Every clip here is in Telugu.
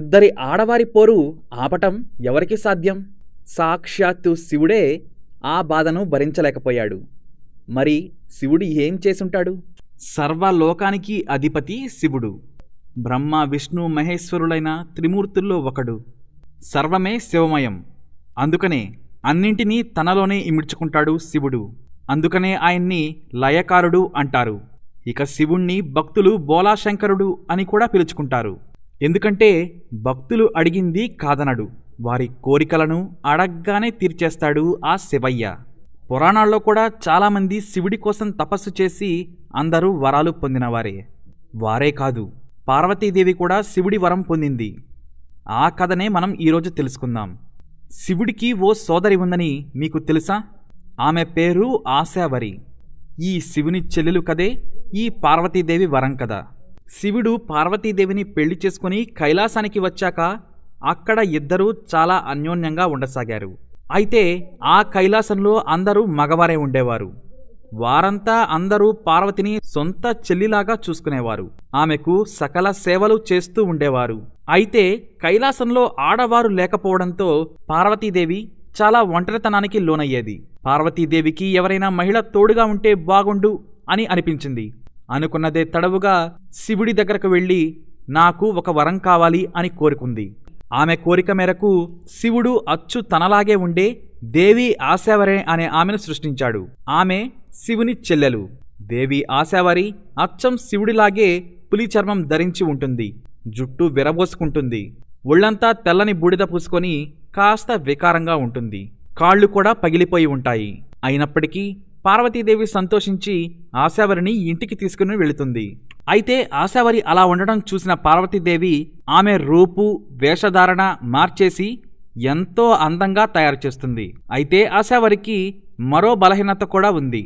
ఇద్దరి ఆడవారి పోరు ఆపటం ఎవరికి సాధ్యం సాక్షాత్తు శివుడే ఆ బాధను భరించలేకపోయాడు మరి శివుడు ఏం చేసుంటాడు సర్వలోకానికి అధిపతి శివుడు బ్రహ్మ విష్ణు మహేశ్వరులైన త్రిమూర్తుల్లో ఒకడు సర్వమే శివమయం అందుకనే అన్నింటినీ తనలోనే ఇమిడ్చుకుంటాడు శివుడు అందుకనే ఆయన్ని లయకారుడు అంటారు ఇక శివుణ్ణి భక్తులు బోలాశంకరుడు అని కూడా పిలుచుకుంటారు ఎందుకంటే భక్తులు అడిగింది కాదనడు వారి కోరికలను అడగ్గానే తీర్చేస్తాడు ఆ శివయ్య పురాణాల్లో కూడా చాలామంది శివుడి కోసం తపస్సు చేసి అందరూ వరాలు పొందినవారే వారే కాదు పార్వతీదేవి కూడా శివుడి వరం పొందింది ఆ కథనే మనం ఈరోజు తెలుసుకుందాం శివుడికి ఓ సోదరి ఉందని మీకు తెలుసా ఆమె పేరు ఆశావరి ఈ శివుని చెల్లెలు కదే ఈ పార్వతీదేవి వరం కదా శివుడు పార్వతీదేవిని పెళ్లి చేసుకుని కైలాసానికి వచ్చాక అక్కడ ఇద్దరూ చాలా అన్యోన్యంగా ఉండసాగారు అయితే ఆ కైలాసంలో అందరూ మగవారే ఉండేవారు వారంతా అందరూ పార్వతిని సొంత చెల్లిలాగా చూసుకునేవారు ఆమెకు సకల సేవలు చేస్తూ ఉండేవారు అయితే కైలాసంలో ఆడవారు లేకపోవడంతో పార్వతీదేవి చాలా ఒంటరితనానికి లోనయ్యేది పార్వతీదేవికి ఎవరైనా మహిళ తోడుగా ఉంటే బాగుండు అని అనిపించింది అనుకున్నదే తడవుగా శివుడి దగ్గరకు వెళ్ళి నాకు ఒక వరం కావాలి అని కోరుకుంది ఆమె కోరిక మేరకు శివుడు అచ్చు తనలాగే ఉండే దేవి ఆశావరి అనే ఆమెను సృష్టించాడు ఆమె శివుని చెల్లెలు దేవి ఆశావరి అచ్చం శివుడిలాగే పులి చర్మం ధరించి ఉంటుంది జుట్టు విరబోసుకుంటుంది ఒళ్ళంతా తెల్లని బూడిద పూసుకొని కాస్త వికారంగా ఉంటుంది కాళ్ళు కూడా పగిలిపోయి ఉంటాయి అయినప్పటికీ పార్వతీదేవి సంతోషించి ఆశావరిని ఇంటికి తీసుకుని వెళుతుంది అయితే ఆశావరి అలా ఉండడం చూసిన పార్వతీదేవి ఆమె రూపు వేషధారణ మార్చేసి ఎంతో అందంగా తయారు చేస్తుంది అయితే ఆశావరికి మరో బలహీనత కూడా ఉంది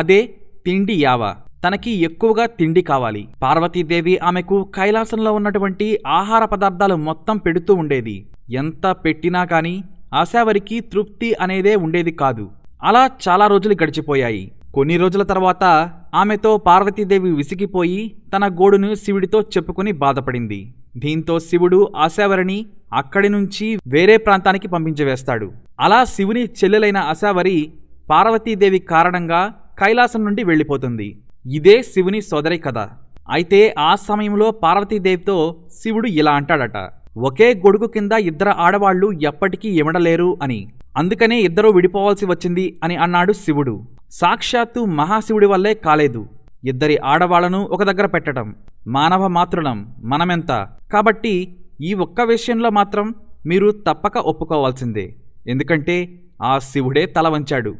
అదే తిండి యావ తనకి ఎక్కువగా తిండి కావాలి పార్వతీదేవి ఆమెకు కైలాసంలో ఉన్నటువంటి ఆహార పదార్థాలు మొత్తం పెడుతూ ఉండేది ఎంత పెట్టినా కానీ ఆశావరికి తృప్తి అనేదే ఉండేది కాదు అలా చాలా రోజులు గడిచిపోయాయి కొన్ని రోజుల తర్వాత ఆమెతో పార్వతీదేవి విసిగిపోయి తన గోడును శివుడితో చెప్పుకుని బాధపడింది దీంతో శివుడు ఆశావరిని అక్కడి నుంచి వేరే ప్రాంతానికి పంపించవేస్తాడు అలా శివుని చెల్లెలైన ఆశావరి పార్వతీదేవి కారణంగా కైలాసం నుండి వెళ్ళిపోతుంది ఇదే శివుని సోదరి కథ అయితే ఆ సమయంలో పార్వతీదేవితో శివుడు ఇలా అంటాడట ఒకే గొడుగు కింద ఇద్దరు ఆడవాళ్లు ఎప్పటికీ ఇమడలేరు అని అందుకనే ఇద్దరూ విడిపోవాల్సి వచ్చింది అని అన్నాడు శివుడు సాక్షాత్తు మహాశివుడి వల్లే కాలేదు ఇద్దరి ఆడవాళ్లను ఒక దగ్గర పెట్టడం మానవ మాతృలం మనమెంత కాబట్టి ఈ ఒక్క విషయంలో మాత్రం మీరు తప్పక ఒప్పుకోవాల్సిందే ఎందుకంటే ఆ శివుడే తల వంచాడు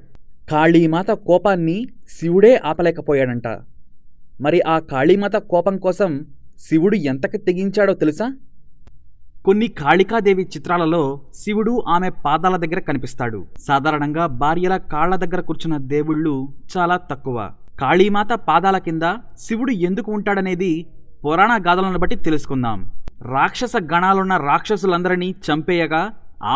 కాళీమాత కోపాన్ని శివుడే ఆపలేకపోయాడంట మరి ఆ కాళీమాత కోపం కోసం శివుడు ఎంతకి తెగించాడో తెలుసా కొన్ని కాళికాదేవి చిత్రాలలో శివుడు ఆమె పాదాల దగ్గర కనిపిస్తాడు సాధారణంగా భార్యల కాళ్ల దగ్గర కూర్చున్న దేవుళ్ళు చాలా తక్కువ కాళీమాత పాదాల కింద శివుడు ఎందుకు ఉంటాడనేది పురాణ గాథలను బట్టి తెలుసుకుందాం రాక్షస గణాలున్న రాక్షసులందరినీ చంపేయగా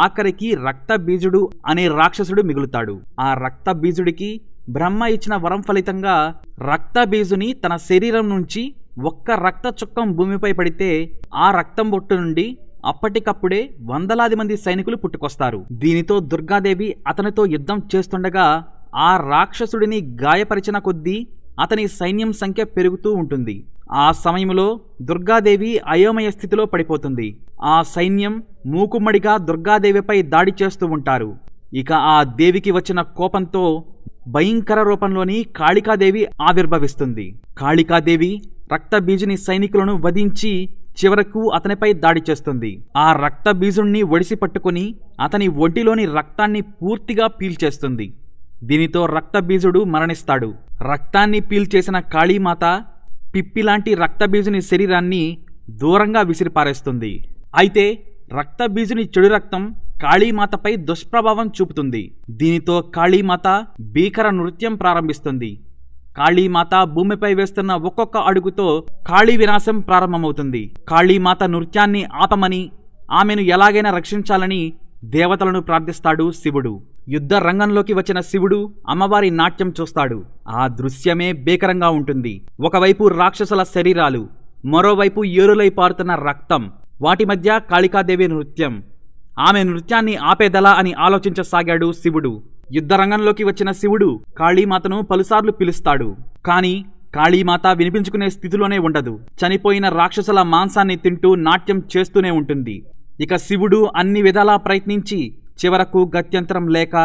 ఆఖరికి రక్త బీజుడు అనే రాక్షసుడు మిగులుతాడు ఆ రక్త బీజుడికి బ్రహ్మ ఇచ్చిన వరం ఫలితంగా రక్త బీజుని తన శరీరం నుంచి ఒక్క రక్త చుక్కం భూమిపై పడితే ఆ రక్తం బొట్టు నుండి అప్పటికప్పుడే వందలాది మంది సైనికులు పుట్టుకొస్తారు దీనితో దుర్గాదేవి అతనితో యుద్ధం చేస్తుండగా ఆ రాక్షసుడిని గాయపరిచిన కొద్దీ అతని సైన్యం సంఖ్య పెరుగుతూ ఉంటుంది ఆ సమయంలో దుర్గాదేవి అయోమయ స్థితిలో పడిపోతుంది ఆ సైన్యం మూకుమ్మడిగా దుర్గాదేవిపై దాడి చేస్తూ ఉంటారు ఇక ఆ దేవికి వచ్చిన కోపంతో భయంకర రూపంలోని కాళికాదేవి ఆవిర్భవిస్తుంది కాళికాదేవి రక్తబీజుని సైనికులను వధించి చివరకు అతనిపై దాడి చేస్తుంది ఆ రక్త బీజుణ్ణి ఒడిసి పట్టుకుని అతని ఒంటిలోని రక్తాన్ని పూర్తిగా పీల్చేస్తుంది దీనితో రక్తబీజుడు మరణిస్తాడు రక్తాన్ని పీల్చేసిన కాళీమాత పిప్పిలాంటి రక్తబీజుని శరీరాన్ని దూరంగా విసిరిపారేస్తుంది అయితే రక్తబీజుని చెడు రక్తం కాళీమాతపై దుష్ప్రభావం చూపుతుంది దీనితో కాళీమాత భీకర నృత్యం ప్రారంభిస్తుంది కాళీమాత భూమిపై వేస్తున్న ఒక్కొక్క అడుగుతో కాళీ వినాశం ప్రారంభమవుతుంది కాళీమాత నృత్యాన్ని ఆపమని ఆమెను ఎలాగైనా రక్షించాలని దేవతలను ప్రార్థిస్తాడు శివుడు యుద్ధ రంగంలోకి వచ్చిన శివుడు అమ్మవారి నాట్యం చూస్తాడు ఆ దృశ్యమే బేకరంగా ఉంటుంది ఒకవైపు రాక్షసుల శరీరాలు మరోవైపు ఏరులై పారుతున్న రక్తం వాటి మధ్య కాళికాదేవి నృత్యం ఆమె నృత్యాన్ని ఆపేదలా అని ఆలోచించసాగాడు శివుడు యుద్ధరంగంలోకి వచ్చిన శివుడు కాళీమాతను పలుసార్లు పిలుస్తాడు కానీ కాళీమాత వినిపించుకునే స్థితిలోనే ఉండదు చనిపోయిన రాక్షసుల మాంసాన్ని తింటూ నాట్యం చేస్తూనే ఉంటుంది ఇక శివుడు అన్ని విధాలా ప్రయత్నించి చివరకు గత్యంతరం లేక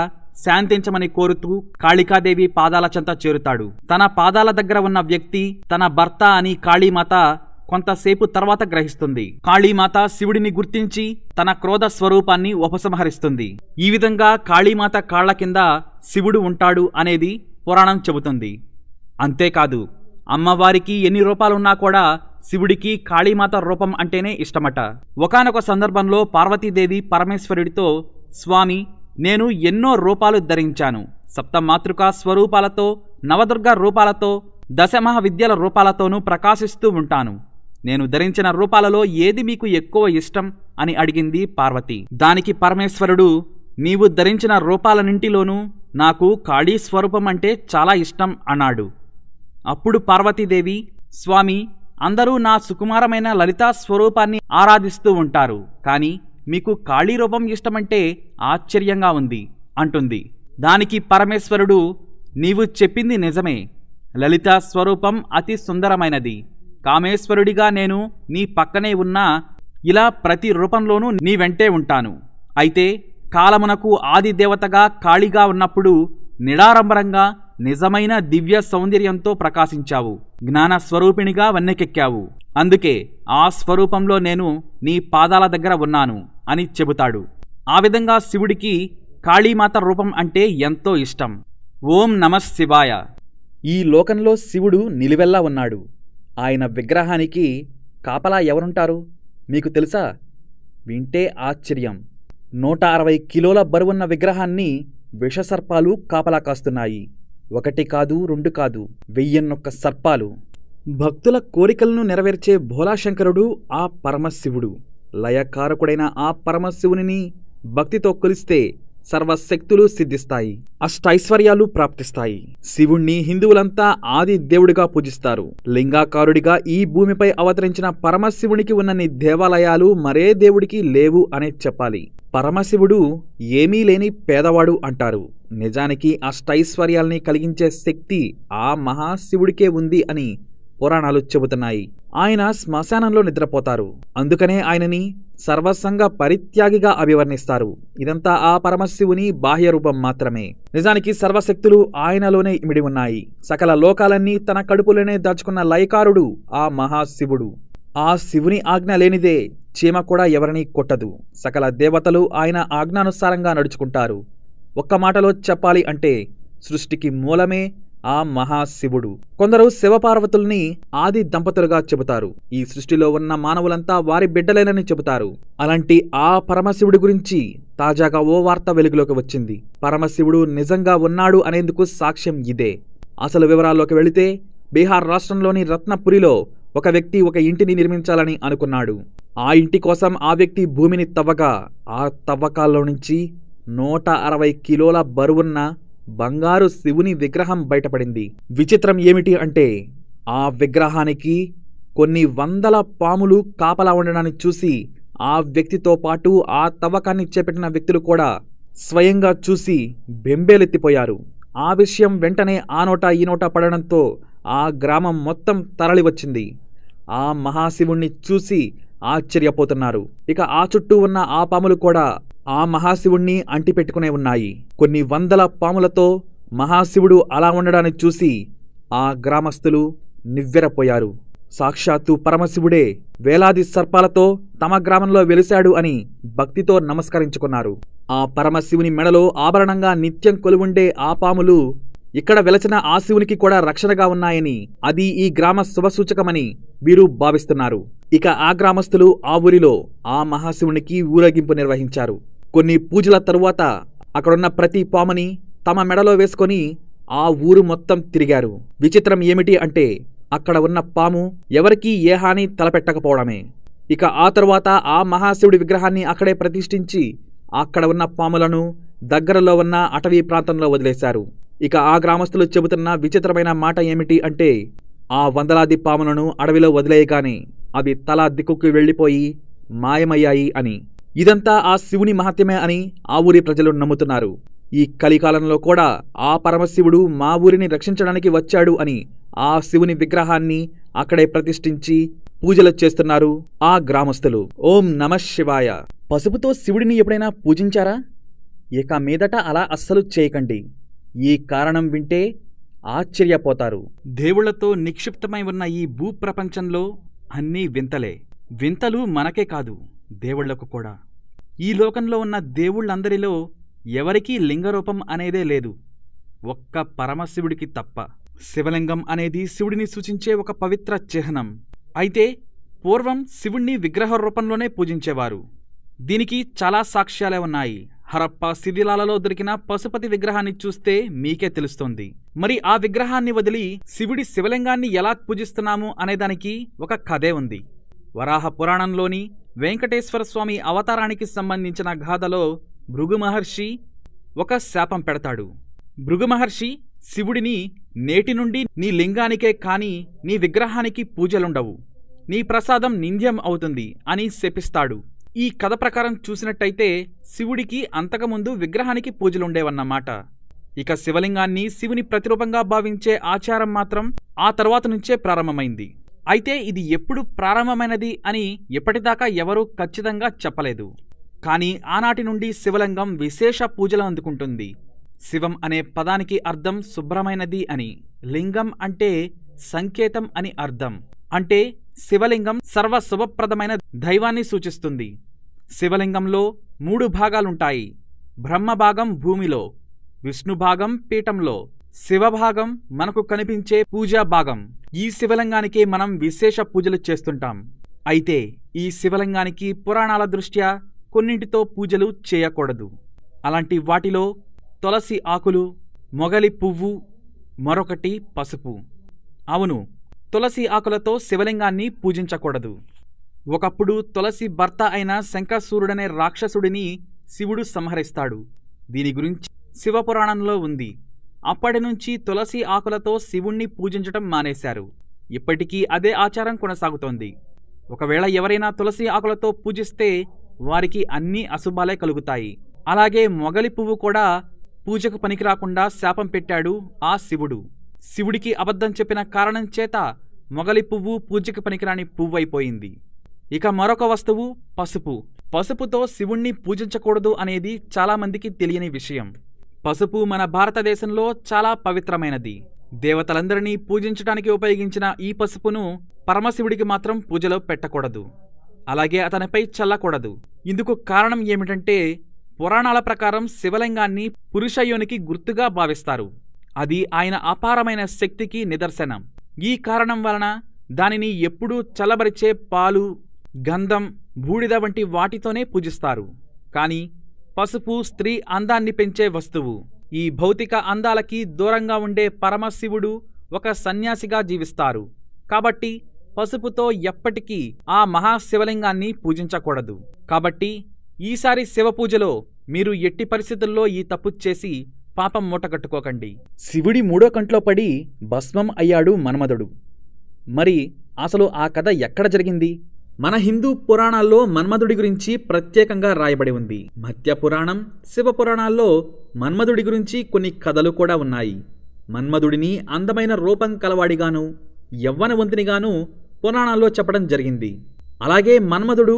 శాంతించమని కోరుతూ కాళికాదేవి పాదాల చెంత చేరుతాడు తన పాదాల దగ్గర ఉన్న వ్యక్తి తన భర్త అని కాళీమాత కొంతసేపు తర్వాత గ్రహిస్తుంది కాళీమాత శివుడిని గుర్తించి తన క్రోధ స్వరూపాన్ని ఉపసంహరిస్తుంది ఈ విధంగా కాళీమాత కాళ్ల కింద శివుడు ఉంటాడు అనేది పురాణం చెబుతుంది అంతేకాదు అమ్మవారికి ఎన్ని రూపాలున్నా కూడా శివుడికి కాళీమాత రూపం అంటేనే ఇష్టమట ఒకనొక సందర్భంలో పార్వతీదేవి పరమేశ్వరుడితో స్వామి నేను ఎన్నో రూపాలు ధరించాను సప్తమాతృకా స్వరూపాలతో నవదుర్గ రూపాలతో దశమహ విద్యల రూపాలతోనూ ప్రకాశిస్తూ ఉంటాను నేను ధరించిన రూపాలలో ఏది మీకు ఎక్కువ ఇష్టం అని అడిగింది పార్వతి దానికి పరమేశ్వరుడు నీవు ధరించిన రూపాలనింటిలోనూ నాకు కాళీ స్వరూపం అంటే చాలా ఇష్టం అన్నాడు అప్పుడు పార్వతీదేవి స్వామి అందరూ నా సుకుమారమైన లలితా స్వరూపాన్ని ఆరాధిస్తూ ఉంటారు కానీ మీకు ఖాళీ రూపం ఇష్టమంటే ఆశ్చర్యంగా ఉంది అంటుంది దానికి పరమేశ్వరుడు నీవు చెప్పింది నిజమే లలితా స్వరూపం అతి సుందరమైనది కామేశ్వరుడిగా నేను నీ పక్కనే ఉన్నా ఇలా ప్రతి రూపంలోనూ నీ వెంటే ఉంటాను అయితే కాలమునకు ఆదిదేవతగా ఖాళీగా ఉన్నప్పుడు నిడారంభరంగా నిజమైన దివ్య సౌందర్యంతో ప్రకాశించావు జ్ఞాన స్వరూపిణిగా వన్నెకెక్కావు అందుకే ఆ స్వరూపంలో నేను నీ పాదాల దగ్గర ఉన్నాను అని చెబుతాడు ఆ విధంగా శివుడికి కాళీమాత రూపం అంటే ఎంతో ఇష్టం ఓం నమ శివాయ ఈ లోకంలో శివుడు నిలువెల్లా ఉన్నాడు ఆయన విగ్రహానికి కాపలా ఎవరుంటారు మీకు తెలుసా వింటే ఆశ్చర్యం నూట అరవై కిలోల బరువున్న విగ్రహాన్ని విషసర్పాలు కాపలా కాస్తున్నాయి ఒకటి కాదు రెండు కాదు వెయ్యన్నొక్క సర్పాలు భక్తుల కోరికలను నెరవేర్చే భోలాశంకరుడు ఆ పరమశివుడు లయకారకుడైన ఆ పరమశివుని భక్తితో కొలిస్తే సర్వశక్తులు సిద్ధిస్తాయి అష్టైశ్వర్యాలు ప్రాప్తిస్తాయి శివుణ్ణి హిందువులంతా ఆది దేవుడిగా పూజిస్తారు లింగాకారుడిగా ఈ భూమిపై అవతరించిన పరమశివునికి ఉన్నన్ని దేవాలయాలు మరే దేవుడికి లేవు అనే చెప్పాలి పరమశివుడు ఏమీ లేని పేదవాడు అంటారు నిజానికి అష్టైశ్వర్యాల్ని కలిగించే శక్తి ఆ మహాశివుడికే ఉంది అని పురాణాలు చెబుతున్నాయి ఆయన శ్మశానంలో నిద్రపోతారు అందుకనే ఆయనని సర్వసంగ పరిత్యాగిగా అభివర్ణిస్తారు ఇదంతా ఆ పరమశివుని బాహ్య రూపం మాత్రమే నిజానికి సర్వశక్తులు ఆయనలోనే ఇమిడి ఉన్నాయి సకల లోకాలన్నీ తన కడుపులోనే దాచుకున్న లయకారుడు ఆ మహాశివుడు ఆ శివుని ఆజ్ఞ లేనిదే చీమ కూడా ఎవరినీ కొట్టదు సకల దేవతలు ఆయన ఆజ్ఞానుసారంగా నడుచుకుంటారు ఒక్క మాటలో చెప్పాలి అంటే సృష్టికి మూలమే ఆ మహాశివుడు కొందరు శివపార్వతుల్ని ఆది దంపతులుగా చెబుతారు ఈ సృష్టిలో ఉన్న మానవులంతా వారి బిడ్డలేనని చెబుతారు అలాంటి ఆ పరమశివుడి గురించి తాజాగా ఓ వార్త వెలుగులోకి వచ్చింది పరమశివుడు నిజంగా ఉన్నాడు అనేందుకు సాక్ష్యం ఇదే అసలు వివరాల్లోకి వెళితే బీహార్ రాష్ట్రంలోని రత్నపురిలో ఒక వ్యక్తి ఒక ఇంటిని నిర్మించాలని అనుకున్నాడు ఆ ఇంటి కోసం ఆ వ్యక్తి భూమిని తవ్వగా ఆ తవ్వకాల్లో నుంచి నూట అరవై కిలోల బరువున్న బంగారు శివుని విగ్రహం బయటపడింది విచిత్రం ఏమిటి అంటే ఆ విగ్రహానికి కొన్ని వందల పాములు కాపలా ఉండడాన్ని చూసి ఆ వ్యక్తితో పాటు ఆ తవ్వకాన్ని చేపట్టిన వ్యక్తులు కూడా స్వయంగా చూసి బెంబేలెత్తిపోయారు ఆ విషయం వెంటనే ఆ నోట ఈ నోట పడడంతో ఆ గ్రామం మొత్తం తరలి వచ్చింది ఆ మహాశివుణ్ణి చూసి ఆశ్చర్యపోతున్నారు ఇక ఆ చుట్టూ ఉన్న ఆ పాములు కూడా ఆ మహాశివుణ్ణి అంటిపెట్టుకునే ఉన్నాయి కొన్ని వందల పాములతో మహాశివుడు అలా ఉండడాన్ని చూసి ఆ గ్రామస్తులు నివ్వెరపోయారు సాక్షాత్తు పరమశివుడే వేలాది సర్పాలతో తమ గ్రామంలో వెలిశాడు అని భక్తితో నమస్కరించుకున్నారు ఆ పరమశివుని మెడలో ఆభరణంగా నిత్యం కొలువుండే ఆ పాములు ఇక్కడ వెలచిన ఆ శివునికి కూడా రక్షణగా ఉన్నాయని అది ఈ గ్రామ శుభసూచకమని వీరు భావిస్తున్నారు ఇక ఆ గ్రామస్తులు ఆ ఊరిలో ఆ మహాశివునికి ఊరేగింపు నిర్వహించారు కొన్ని పూజల తరువాత అక్కడున్న ప్రతి పామని తమ మెడలో వేసుకొని ఆ ఊరు మొత్తం తిరిగారు విచిత్రం ఏమిటి అంటే అక్కడ ఉన్న పాము ఎవరికీ ఏ హాని తలపెట్టకపోవడమే ఇక ఆ తరువాత ఆ మహాశివుడి విగ్రహాన్ని అక్కడే ప్రతిష్ఠించి అక్కడ ఉన్న పాములను దగ్గరలో ఉన్న అటవీ ప్రాంతంలో వదిలేశారు ఇక ఆ గ్రామస్తులు చెబుతున్న విచిత్రమైన మాట ఏమిటి అంటే ఆ వందలాది పాములను అడవిలో వదిలేయగానే అవి తల దిక్కుకు వెళ్ళిపోయి మాయమయ్యాయి అని ఇదంతా ఆ శివుని మహత్యమే అని ఆ ఊరి ప్రజలు నమ్ముతున్నారు ఈ కలికాలంలో కూడా ఆ పరమశివుడు మా ఊరిని రక్షించడానికి వచ్చాడు అని ఆ శివుని విగ్రహాన్ని అక్కడే ప్రతిష్ఠించి పూజలు చేస్తున్నారు ఆ గ్రామస్తులు ఓం నమ శివాయ పసుపుతో శివుడిని ఎప్పుడైనా పూజించారా ఇక మీదట అలా అస్సలు చేయకండి ఈ కారణం వింటే ఆశ్చర్యపోతారు దేవుళ్లతో నిక్షిప్తమై ఉన్న ఈ భూప్రపంచంలో అన్నీ వింతలే వింతలు మనకే కాదు దేవుళ్లకు కూడా ఈ లోకంలో ఉన్న దేవుళ్ళందరిలో ఎవరికీ లింగరూపం అనేదే లేదు ఒక్క పరమశివుడికి తప్ప శివలింగం అనేది శివుడిని సూచించే ఒక పవిత్ర చిహ్నం అయితే పూర్వం శివుణ్ణి విగ్రహ రూపంలోనే పూజించేవారు దీనికి చాలా సాక్ష్యాలే ఉన్నాయి హరప్ప శిథిలాలలో దొరికిన పశుపతి విగ్రహాన్ని చూస్తే మీకే తెలుస్తోంది మరి ఆ విగ్రహాన్ని వదిలి శివుడి శివలింగాన్ని ఎలా పూజిస్తున్నాము అనేదానికి ఒక కథే ఉంది వరాహ పురాణంలోని వెంకటేశ్వర స్వామి అవతారానికి సంబంధించిన గాథలో భృగు మహర్షి ఒక శాపం పెడతాడు భృగు మహర్షి శివుడిని నేటి నుండి నీ లింగానికే కాని నీ విగ్రహానికి పూజలుండవు నీ ప్రసాదం నింద్యం అవుతుంది అని శపిస్తాడు ఈ కథ ప్రకారం చూసినట్టయితే శివుడికి అంతకుముందు విగ్రహానికి పూజలుండేవన్నమాట ఇక శివలింగాన్ని శివుని ప్రతిరూపంగా భావించే ఆచారం మాత్రం ఆ తర్వాత నుంచే ప్రారంభమైంది అయితే ఇది ఎప్పుడు ప్రారంభమైనది అని ఎప్పటిదాకా ఎవరూ ఖచ్చితంగా చెప్పలేదు కానీ ఆనాటి నుండి శివలింగం విశేష పూజలు అందుకుంటుంది శివం అనే పదానికి అర్థం శుభ్రమైనది అని లింగం అంటే సంకేతం అని అర్థం అంటే శివలింగం సర్వ శుభప్రదమైన దైవాన్ని సూచిస్తుంది శివలింగంలో మూడు భాగాలుంటాయి బ్రహ్మభాగం భూమిలో విష్ణుభాగం పీఠంలో శివభాగం మనకు కనిపించే పూజా భాగం ఈ శివలింగానికి మనం విశేష పూజలు చేస్తుంటాం అయితే ఈ శివలింగానికి పురాణాల దృష్ట్యా కొన్నింటితో పూజలు చేయకూడదు అలాంటి వాటిలో తులసి ఆకులు మొగలి పువ్వు మరొకటి పసుపు అవును తులసి ఆకులతో శివలింగాన్ని పూజించకూడదు ఒకప్పుడు తులసి భర్త అయిన శంకాసూరుడనే రాక్షసుడిని శివుడు సంహరిస్తాడు దీని గురించి శివపురాణంలో ఉంది అప్పటి నుంచి తులసి ఆకులతో శివుణ్ణి పూజించటం మానేశారు ఇప్పటికీ అదే ఆచారం కొనసాగుతోంది ఒకవేళ ఎవరైనా తులసి ఆకులతో పూజిస్తే వారికి అన్ని అశుభాలే కలుగుతాయి అలాగే మొగలి పువ్వు కూడా పూజకు పనికిరాకుండా శాపం పెట్టాడు ఆ శివుడు శివుడికి అబద్ధం చెప్పిన కారణం చేత మొగలి పువ్వు పూజకు పనికిరాని పువ్వైపోయింది ఇక మరొక వస్తువు పసుపు పసుపుతో శివుణ్ణి పూజించకూడదు అనేది చాలామందికి తెలియని విషయం పసుపు మన భారతదేశంలో చాలా పవిత్రమైనది దేవతలందరినీ పూజించడానికి ఉపయోగించిన ఈ పసుపును పరమశివుడికి మాత్రం పూజలో పెట్టకూడదు అలాగే అతనిపై చల్లకూడదు ఇందుకు కారణం ఏమిటంటే పురాణాల ప్రకారం శివలింగాన్ని పురుషయోనికి గుర్తుగా భావిస్తారు అది ఆయన అపారమైన శక్తికి నిదర్శనం ఈ కారణం వలన దానిని ఎప్పుడూ చల్లబరిచే పాలు గంధం బూడిద వంటి వాటితోనే పూజిస్తారు కానీ పసుపు స్త్రీ అందాన్ని పెంచే వస్తువు ఈ భౌతిక అందాలకి దూరంగా ఉండే పరమశివుడు ఒక సన్యాసిగా జీవిస్తారు కాబట్టి పసుపుతో ఎప్పటికీ ఆ మహాశివలింగాన్ని పూజించకూడదు కాబట్టి ఈసారి శివపూజలో మీరు ఎట్టి పరిస్థితుల్లో ఈ తప్పు చేసి పాపం మూటగట్టుకోకండి శివుడి మూడో కంట్లో పడి భస్మం అయ్యాడు మన్మధుడు మరి అసలు ఆ కథ ఎక్కడ జరిగింది మన హిందూ పురాణాల్లో మన్మధుడి గురించి ప్రత్యేకంగా రాయబడి ఉంది మధ్య పురాణం శివ పురాణాల్లో మన్మధుడి గురించి కొన్ని కథలు కూడా ఉన్నాయి మన్మధుడిని అందమైన రూపం కలవాడిగాను వంతినిగాను పురాణాల్లో చెప్పడం జరిగింది అలాగే మన్మధుడు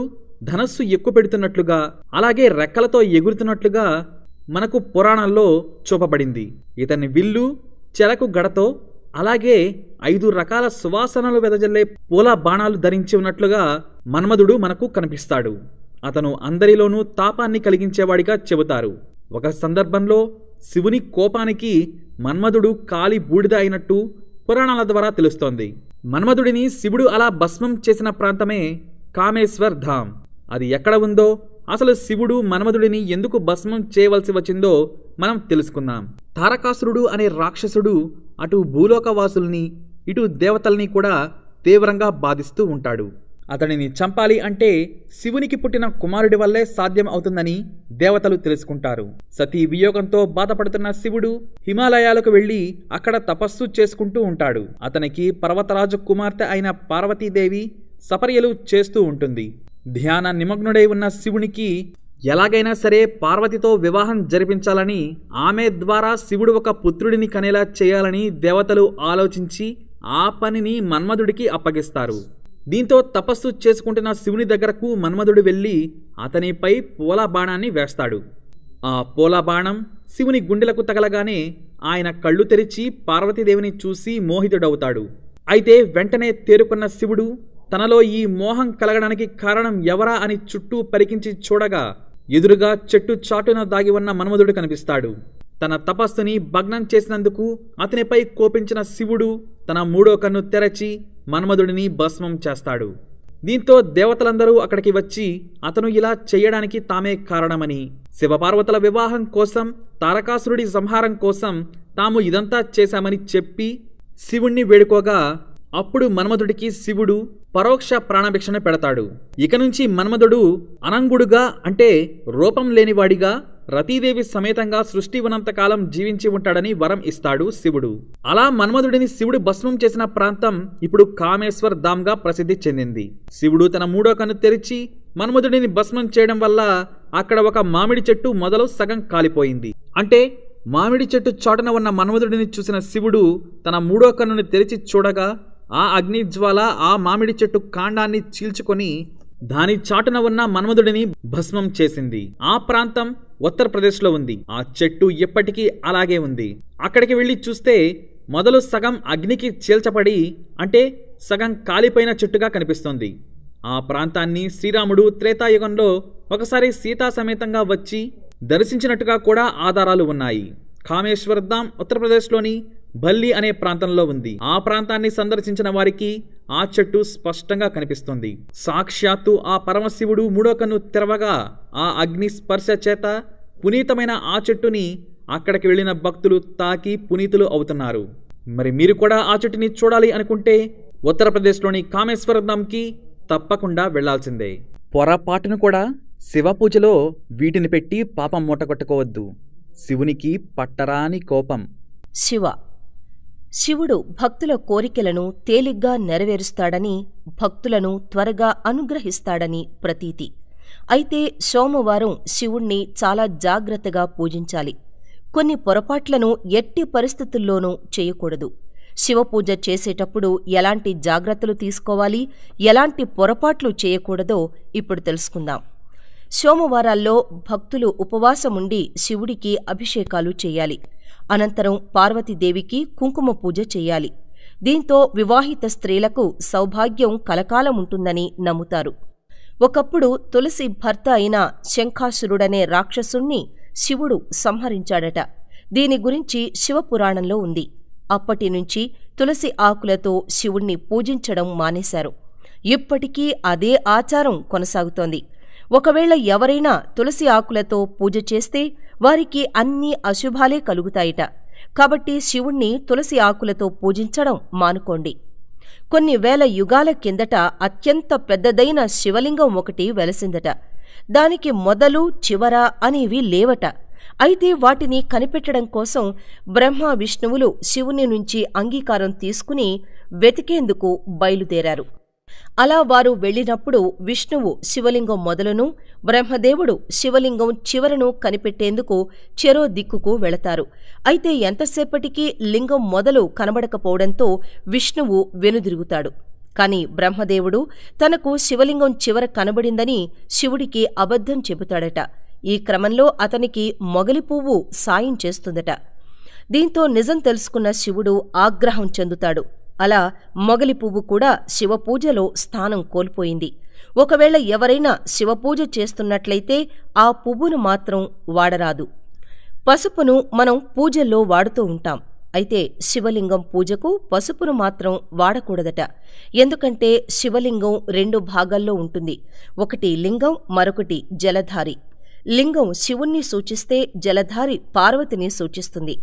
ధనస్సు ఎక్కువ పెడుతున్నట్లుగా అలాగే రెక్కలతో ఎగురుతున్నట్లుగా మనకు పురాణాల్లో చూపబడింది ఇతని విల్లు చెరకు గడతో అలాగే ఐదు రకాల సువాసనలు వెదజల్లే పూల బాణాలు ధరించి ఉన్నట్లుగా మన్మధుడు మనకు కనిపిస్తాడు అతను అందరిలోనూ తాపాన్ని కలిగించేవాడిగా చెబుతారు ఒక సందర్భంలో శివుని కోపానికి మన్మధుడు కాలి బూడిద అయినట్టు పురాణాల ద్వారా తెలుస్తోంది మన్మధుడిని శివుడు అలా భస్మం చేసిన ప్రాంతమే కామేశ్వర్ ధామ్ అది ఎక్కడ ఉందో అసలు శివుడు మన్మధుడిని ఎందుకు భస్మం చేయవలసి వచ్చిందో మనం తెలుసుకుందాం తారకాసురుడు అనే రాక్షసుడు అటు భూలోకవాసుల్ని ఇటు దేవతల్ని కూడా తీవ్రంగా బాధిస్తూ ఉంటాడు అతనిని చంపాలి అంటే శివునికి పుట్టిన కుమారుడి వల్లే సాధ్యం అవుతుందని దేవతలు తెలుసుకుంటారు సతీ వియోగంతో బాధపడుతున్న శివుడు హిమాలయాలకు వెళ్ళి అక్కడ తపస్సు చేసుకుంటూ ఉంటాడు అతనికి పర్వతరాజు కుమార్తె అయిన పార్వతీదేవి సపర్యలు చేస్తూ ఉంటుంది ధ్యాన నిమగ్నుడై ఉన్న శివునికి ఎలాగైనా సరే పార్వతితో వివాహం జరిపించాలని ఆమె ద్వారా శివుడు ఒక పుత్రుడిని కనేలా చేయాలని దేవతలు ఆలోచించి ఆ పనిని మన్మధుడికి అప్పగిస్తారు దీంతో తపస్సు చేసుకుంటున్న శివుని దగ్గరకు మన్మధుడు వెళ్ళి అతనిపై పోలా బాణాన్ని వేస్తాడు ఆ పోలా బాణం శివుని గుండెలకు తగలగానే ఆయన కళ్ళు తెరిచి పార్వతీదేవిని చూసి మోహితుడవుతాడు అయితే వెంటనే తేరుకున్న శివుడు తనలో ఈ మోహం కలగడానికి కారణం ఎవరా అని చుట్టూ పరికించి చూడగా ఎదురుగా చెట్టు చాటున దాగి ఉన్న మన్మధుడు కనిపిస్తాడు తన తపస్సుని భగ్నం చేసినందుకు అతనిపై కోపించిన శివుడు తన మూడో కన్ను తెరచి మన్మధుడిని భస్మం చేస్తాడు దీంతో దేవతలందరూ అక్కడికి వచ్చి అతను ఇలా చేయడానికి తామే కారణమని శివపార్వతుల వివాహం కోసం తారకాసురుడి సంహారం కోసం తాము ఇదంతా చేశామని చెప్పి శివుణ్ణి వేడుకోగా అప్పుడు మన్మధుడికి శివుడు పరోక్ష ప్రాణభిక్షణ పెడతాడు ఇక నుంచి మన్మధుడు అనంగుడుగా అంటే రూపం లేనివాడిగా రతీదేవి సమేతంగా సృష్టి కాలం జీవించి ఉంటాడని వరం ఇస్తాడు శివుడు అలా మన్మధుడిని శివుడు భస్మం చేసిన ప్రాంతం ఇప్పుడు కామేశ్వర్ ధామ్గా ప్రసిద్ధి చెందింది శివుడు తన మూడో కన్ను తెరిచి మన్మధుడిని భస్మం చేయడం వల్ల అక్కడ ఒక మామిడి చెట్టు మొదలు సగం కాలిపోయింది అంటే మామిడి చెట్టు చాటున ఉన్న మన్మధుడిని చూసిన శివుడు తన మూడో కన్నుని తెరిచి చూడగా ఆ అగ్నిజ్వాల ఆ మామిడి చెట్టు కాండాన్ని చీల్చుకొని దాని చాటున ఉన్న మన్మధుడిని భస్మం చేసింది ఆ ప్రాంతం ఉత్తరప్రదేశ్లో ఉంది ఆ చెట్టు ఇప్పటికీ అలాగే ఉంది అక్కడికి వెళ్ళి చూస్తే మొదలు సగం అగ్నికి చీల్చబడి అంటే సగం కాలిపోయిన చెట్టుగా కనిపిస్తోంది ఆ ప్రాంతాన్ని శ్రీరాముడు త్రేతాయుగంలో ఒకసారి సీతా సమేతంగా వచ్చి దర్శించినట్టుగా కూడా ఆధారాలు ఉన్నాయి కామేశ్వర్ ధామ్ ఉత్తరప్రదేశ్లోని భల్లి అనే ప్రాంతంలో ఉంది ఆ ప్రాంతాన్ని సందర్శించిన వారికి ఆ చెట్టు స్పష్టంగా కనిపిస్తుంది సాక్షాత్తు ఆ పరమశివుడు మూడో కన్ను తెరవగా ఆ అగ్ని స్పర్శ చేత పునీతమైన ఆ చెట్టుని అక్కడికి వెళ్ళిన భక్తులు తాకి పునీతులు అవుతున్నారు మరి మీరు కూడా ఆ చెట్టుని చూడాలి అనుకుంటే ఉత్తరప్రదేశ్లోని కామేశ్వరంకి తప్పకుండా వెళ్లాల్సిందే పొరపాటును కూడా శివ పూజలో వీటిని పెట్టి పాపం మూటగొట్టుకోవద్దు శివునికి పట్టరాని కోపం శివ శివుడు భక్తుల కోరికలను తేలిగ్గా నెరవేరుస్తాడని భక్తులను త్వరగా అనుగ్రహిస్తాడని ప్రతీతి అయితే సోమవారం శివుణ్ణి చాలా జాగ్రత్తగా పూజించాలి కొన్ని పొరపాట్లను ఎట్టి పరిస్థితుల్లోనూ చేయకూడదు శివపూజ చేసేటప్పుడు ఎలాంటి జాగ్రత్తలు తీసుకోవాలి ఎలాంటి పొరపాట్లు చేయకూడదో ఇప్పుడు తెలుసుకుందాం సోమవారాల్లో భక్తులు ఉపవాసముండి శివుడికి అభిషేకాలు చేయాలి అనంతరం పార్వతీదేవికి కుంకుమ పూజ చేయాలి దీంతో వివాహిత స్త్రీలకు సౌభాగ్యం కలకాలం ఉంటుందని నమ్ముతారు ఒకప్పుడు తులసి భర్త అయిన శంఖాసురుడనే రాక్షసుణ్ణి శివుడు సంహరించాడట దీని గురించి శివపురాణంలో ఉంది అప్పటినుంచి తులసి ఆకులతో శివుణ్ణి పూజించడం మానేశారు ఇప్పటికీ అదే ఆచారం కొనసాగుతోంది ఒకవేళ ఎవరైనా తులసి ఆకులతో పూజ చేస్తే వారికి అన్ని అశుభాలే కలుగుతాయిట కాబట్టి శివుణ్ణి తులసి ఆకులతో పూజించడం మానుకోండి కొన్ని వేల యుగాల కిందట అత్యంత పెద్దదైన శివలింగం ఒకటి వెలసిందట దానికి మొదలు చివర అనేవి లేవట అయితే వాటిని కనిపెట్టడం కోసం బ్రహ్మ విష్ణువులు శివుని నుంచి అంగీకారం తీసుకుని వెతికేందుకు బయలుదేరారు అలా వారు వెళ్ళినప్పుడు విష్ణువు శివలింగం మొదలను బ్రహ్మదేవుడు శివలింగం చివరను కనిపెట్టేందుకు చెరో దిక్కుకు వెళతారు అయితే ఎంతసేపటికి లింగం మొదలు కనబడకపోవడంతో విష్ణువు వెనుదిరుగుతాడు కాని బ్రహ్మదేవుడు తనకు శివలింగం చివర కనబడిందని శివుడికి అబద్ధం చెబుతాడట ఈ క్రమంలో అతనికి మొగలి పువ్వు సాయం చేస్తుందట దీంతో నిజం తెలుసుకున్న శివుడు ఆగ్రహం చెందుతాడు అలా మొగలి పువ్వు కూడా శివపూజలో స్థానం కోల్పోయింది ఒకవేళ ఎవరైనా శివపూజ చేస్తున్నట్లయితే ఆ పువ్వును మాత్రం వాడరాదు పసుపును మనం పూజల్లో వాడుతూ ఉంటాం అయితే శివలింగం పూజకు పసుపును మాత్రం వాడకూడదట ఎందుకంటే శివలింగం రెండు భాగాల్లో ఉంటుంది ఒకటి లింగం మరొకటి జలధారి లింగం శివుణ్ణి సూచిస్తే జలధారి పార్వతిని సూచిస్తుంది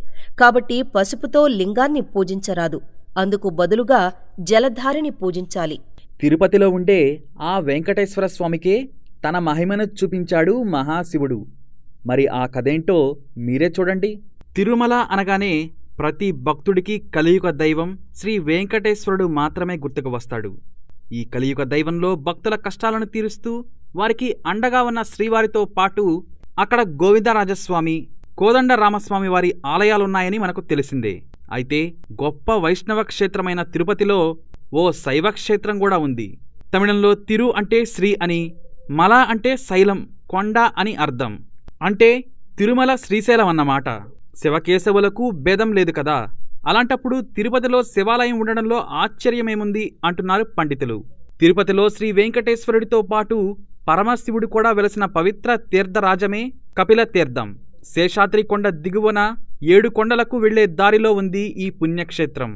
కాబట్టి పసుపుతో లింగాన్ని పూజించరాదు అందుకు బదులుగా జలధారిని పూజించాలి తిరుపతిలో ఉండే ఆ వెంకటేశ్వర స్వామికే తన మహిమను చూపించాడు మహాశివుడు మరి ఆ కథేంటో మీరే చూడండి తిరుమల అనగానే ప్రతి భక్తుడికి కలియుగ దైవం శ్రీ వెంకటేశ్వరుడు మాత్రమే గుర్తుకు వస్తాడు ఈ కలియుగ దైవంలో భక్తుల కష్టాలను తీరుస్తూ వారికి అండగా ఉన్న శ్రీవారితో పాటు అక్కడ గోవిందరాజస్వామి కోదండ రామస్వామి వారి ఆలయాలున్నాయని మనకు తెలిసిందే అయితే గొప్ప వైష్ణవ క్షేత్రమైన తిరుపతిలో ఓ శైవ క్షేత్రం కూడా ఉంది తమిళంలో తిరు అంటే శ్రీ అని మల అంటే శైలం కొండ అని అర్థం అంటే తిరుమల శ్రీశైలం అన్నమాట శివకేశవులకు భేదం లేదు కదా అలాంటప్పుడు తిరుపతిలో శివాలయం ఉండడంలో ఆశ్చర్యమేముంది అంటున్నారు పండితులు తిరుపతిలో శ్రీ వెంకటేశ్వరుడితో పాటు పరమశివుడు కూడా వెలసిన పవిత్ర తీర్థరాజమే కపిల తీర్థం శేషాద్రి కొండ దిగువన ఏడు కొండలకు వెళ్లే దారిలో ఉంది ఈ పుణ్యక్షేత్రం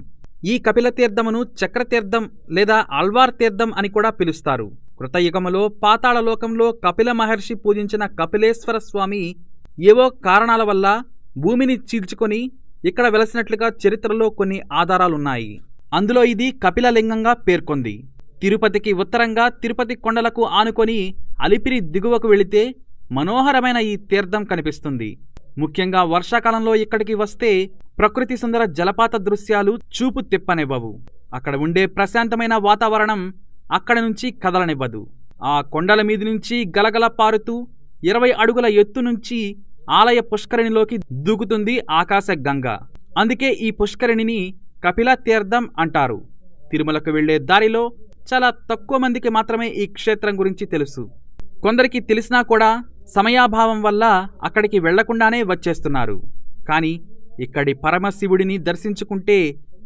ఈ కపిలతీర్థమును చక్రతీర్థం లేదా అల్వార్ తీర్థం అని కూడా పిలుస్తారు కృతయుగములో పాతాళలోకంలో కపిల మహర్షి పూజించిన కపిలేశ్వర స్వామి ఏవో కారణాల వల్ల భూమిని చీల్చుకొని ఇక్కడ వెలసినట్లుగా చరిత్రలో కొన్ని ఆధారాలున్నాయి అందులో ఇది కపిలలింగంగా పేర్కొంది తిరుపతికి ఉత్తరంగా తిరుపతి కొండలకు ఆనుకొని అలిపిరి దిగువకు వెళితే మనోహరమైన ఈ తీర్థం కనిపిస్తుంది ముఖ్యంగా వర్షాకాలంలో ఇక్కడికి వస్తే ప్రకృతి సుందర జలపాత దృశ్యాలు చూపు తిప్పనివ్వవు అక్కడ ఉండే ప్రశాంతమైన వాతావరణం అక్కడ నుంచి కదలనివ్వదు ఆ కొండల మీది నుంచి గలగల పారుతూ ఇరవై అడుగుల ఎత్తు నుంచి ఆలయ పుష్కరిణిలోకి దూకుతుంది ఆకాశ గంగ అందుకే ఈ పుష్కరిణిని కపిల తీర్థం అంటారు తిరుమలకు వెళ్లే దారిలో చాలా తక్కువ మందికి మాత్రమే ఈ క్షేత్రం గురించి తెలుసు కొందరికి తెలిసినా కూడా సమయాభావం వల్ల అక్కడికి వెళ్లకుండానే వచ్చేస్తున్నారు కానీ ఇక్కడి పరమశివుడిని దర్శించుకుంటే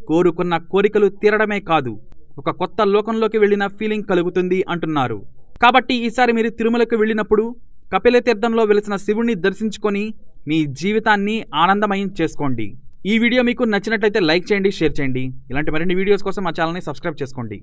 కోరుకున్న కోరికలు తీరడమే కాదు ఒక కొత్త లోకంలోకి వెళ్ళిన ఫీలింగ్ కలుగుతుంది అంటున్నారు కాబట్టి ఈసారి మీరు తిరుమలకు వెళ్ళినప్పుడు కపిలతీర్థంలో వెలిసిన శివుణ్ణి దర్శించుకొని మీ జీవితాన్ని ఆనందమయం చేసుకోండి ఈ వీడియో మీకు నచ్చినట్లయితే లైక్ చేయండి షేర్ చేయండి ఇలాంటి మరిన్ని వీడియోస్ కోసం మా ఛానల్ని సబ్స్క్రైబ్ చేసుకోండి